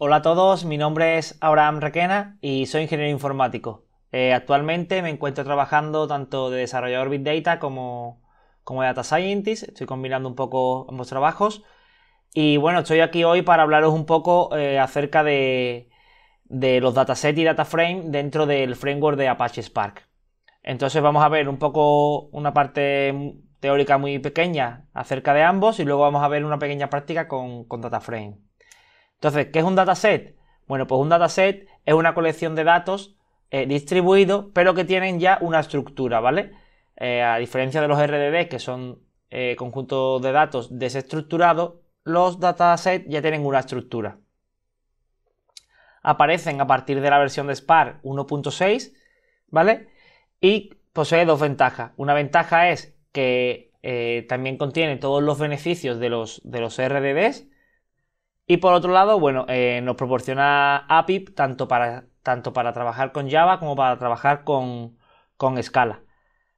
Hola a todos, mi nombre es Abraham Requena y soy ingeniero informático. Eh, actualmente me encuentro trabajando tanto de desarrollador Big Data como, de Data Scientist. Estoy combinando un poco ambos trabajos. Y bueno, estoy aquí hoy para hablaros un poco eh, acerca de, de los datasets y dataframe dentro del framework de Apache Spark. Entonces vamos a ver un poco una parte teórica muy pequeña acerca de ambos y luego vamos a ver una pequeña práctica con, con entonces, ¿qué es un dataset? Bueno, pues un dataset es una colección de datos eh, distribuidos, pero que tienen ya una estructura, ¿vale? Eh, a diferencia de los RDD, que son eh, conjuntos de datos desestructurados, los datasets ya tienen una estructura. Aparecen a partir de la versión de Spark 1.6, ¿vale? Y posee dos ventajas. Una ventaja es que también contiene todos los beneficios de los RDDs, y por otro lado, bueno, eh, nos proporciona API tanto para, tanto para trabajar con Java como para trabajar con, con Scala.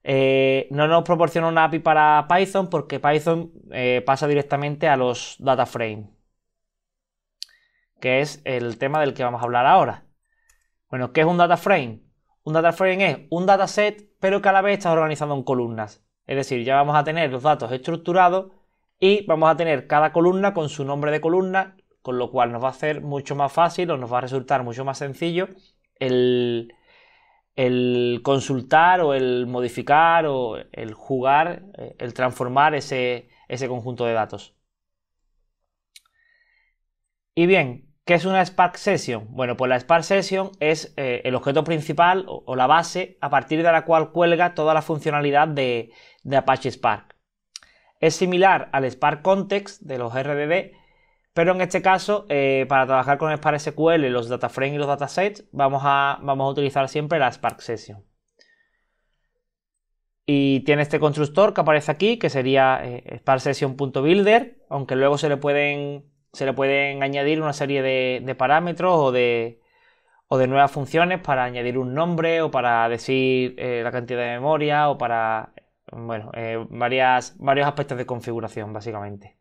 Eh, no nos proporciona una API para Python porque Python eh, pasa directamente a los data frame, que es el tema del que vamos a hablar ahora. Bueno, ¿qué es un data frame? Un data frame es un dataset, pero que a vez está organizado en columnas. Es decir, ya vamos a tener los datos estructurados y vamos a tener cada columna con su nombre de columna con lo cual nos va a hacer mucho más fácil o nos va a resultar mucho más sencillo el, consultar o el modificar o el jugar, eh, el transformar ese, conjunto de datos. Y bien, ¿Qué es una Spark Session? Bueno, pues la Spark Session es eh, el objeto principal o, la base a partir de la cual cuelga toda la funcionalidad de, de, Apache Spark. Es similar al Spark Context de los RDD, pero en este caso, eh, para trabajar con Spark SQL, los dataframes y los datasets, vamos a, vamos a utilizar siempre la Spark Session. Y tiene este constructor que aparece aquí, que sería eh, SparkSession.Builder, aunque luego se le pueden, se le pueden añadir una serie de, parámetros o de, o de nuevas funciones para añadir un nombre o para decir eh, la cantidad de memoria o para, bueno, varias, varios aspectos de configuración, básicamente.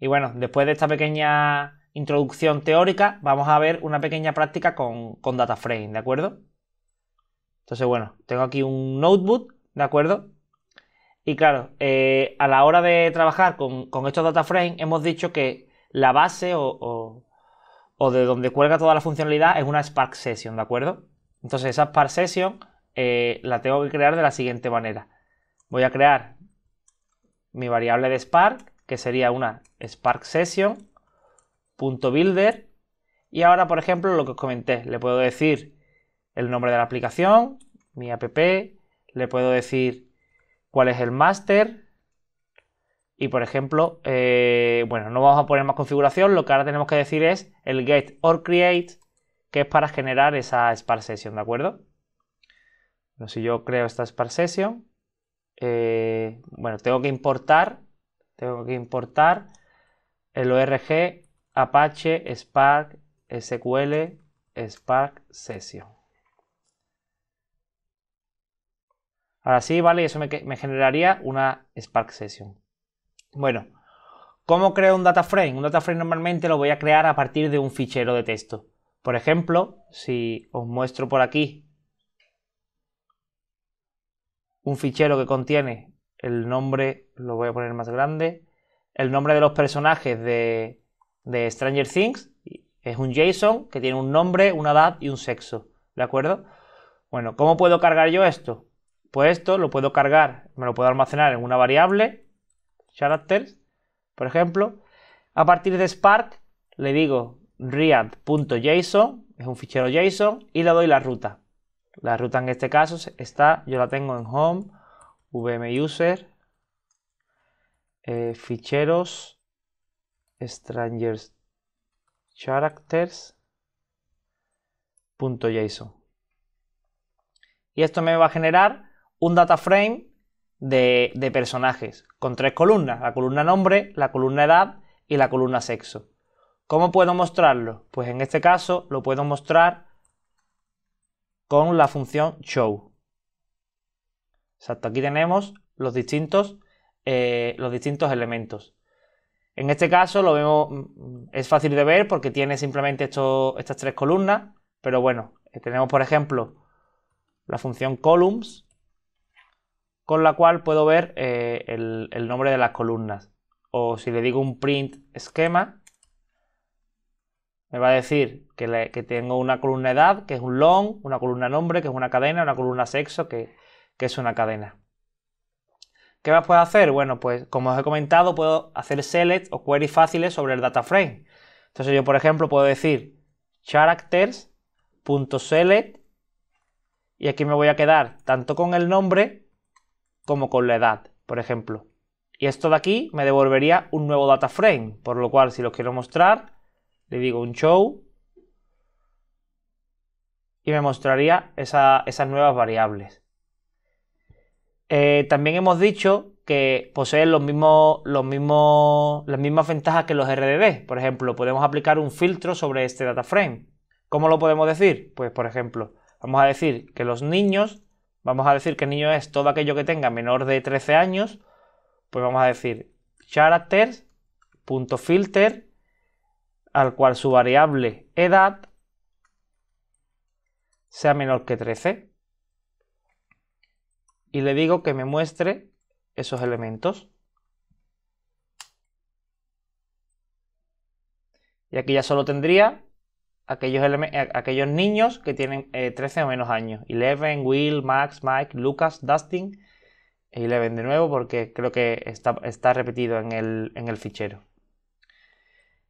Y bueno, después de esta pequeña introducción teórica, vamos a ver una pequeña práctica con, con DataFrame, ¿de acuerdo? Entonces, bueno, tengo aquí un notebook, ¿de acuerdo? Y claro, eh, a la hora de trabajar con, con estos DataFrame, hemos dicho que la base o, de donde cuelga toda la funcionalidad es una Spark Session, ¿de acuerdo? Entonces, esa Spark Session eh, la tengo que crear de la siguiente manera. Voy a crear mi variable de Spark que sería una Spark Session, builder, y ahora, por ejemplo, lo que os comenté, le puedo decir el nombre de la aplicación, mi app, le puedo decir cuál es el master, y por ejemplo, eh, bueno, no vamos a poner más configuración, lo que ahora tenemos que decir es el get or create, que es para generar esa Spark Session, ¿de acuerdo? no si yo creo esta Spark Session, eh, bueno, tengo que importar tengo que importar el ORG Apache Spark SQL Spark Session. Ahora sí, vale, eso me, me, generaría una Spark Session. Bueno, ¿cómo creo un data frame? Un data frame normalmente lo voy a crear a partir de un fichero de texto. Por ejemplo, si os muestro por aquí un fichero que contiene el nombre lo voy a poner más grande, el nombre de los personajes de, Stranger Things es un JSON que tiene un nombre, una edad y un sexo, ¿de acuerdo? Bueno, ¿cómo puedo cargar yo esto? Pues esto lo puedo cargar, me lo puedo almacenar en una variable, characters, por ejemplo. A partir de Spark le digo read.json, es un fichero JSON, y le doy la ruta. La ruta en este caso está, yo la tengo en home vmuser, eh, ficheros, strangers, characters, Y esto me va a generar un data frame de, de personajes con tres columnas, la columna nombre, la columna edad y la columna sexo. ¿Cómo puedo mostrarlo? Pues en este caso lo puedo mostrar con la función show. Exacto, aquí tenemos los distintos, eh, los distintos elementos. En este caso lo vemos, mm, es fácil de ver porque tiene simplemente estas tres columnas, pero bueno, eh, tenemos por ejemplo la función columns, con la cual puedo ver eh, el, nombre de las columnas. O si le digo un print esquema, me va a decir que, que tengo una columna edad, que es un long, una columna nombre, que es una cadena, una columna sexo, que, que es una cadena. ¿Qué más puedo hacer? Bueno, pues como os he comentado, puedo hacer select o queries fáciles sobre el data frame. Entonces yo, por ejemplo, puedo decir characters.select y aquí me voy a quedar tanto con el nombre como con la edad, por ejemplo. Y esto de aquí me devolvería un nuevo data frame, por lo cual si lo quiero mostrar, le digo un show y me mostraría esas nuevas variables. Eh, también hemos dicho que poseen los mismos, los mismos, las mismas ventajas que los RDD. Por ejemplo, podemos aplicar un filtro sobre este data frame. ¿Cómo lo podemos decir? Pues, por ejemplo, vamos a decir que los niños, vamos a decir que niño es todo aquello que tenga menor de 13 años, pues vamos a decir characters.filter al cual su variable edad sea menor que 13 y le digo que me muestre esos elementos. Y aquí ya solo tendría aquellos, aquellos niños que tienen 13 eh, o menos años. Eleven, Will, Max, Mike, Lucas, Dustin. E Eleven de nuevo porque creo que está, repetido en el, fichero.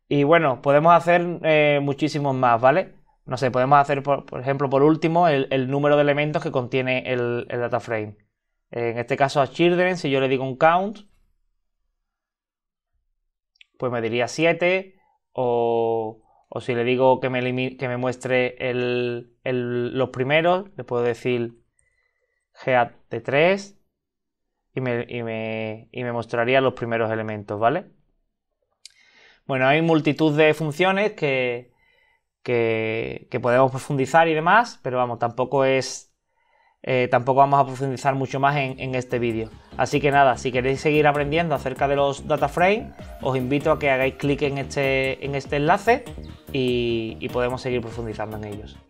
Y bueno, podemos hacer eh, muchísimos más, ¿vale? No sé, podemos hacer, por, ejemplo, por último, el, número de elementos que contiene el, el data frame. En este caso a children, si yo le digo un count, pues me diría 7 o, si le digo que me, que me muestre los primeros, le puedo decir head de 3 y me, mostraría los primeros elementos, ¿vale? Bueno, hay multitud de funciones que, que, que podemos profundizar y demás, pero vamos, tampoco es eh, tampoco vamos a profundizar mucho más en, este vídeo. Así que nada, si queréis seguir aprendiendo acerca de los data frame, os invito a que hagáis clic en este, en este enlace y podemos seguir profundizando en ellos.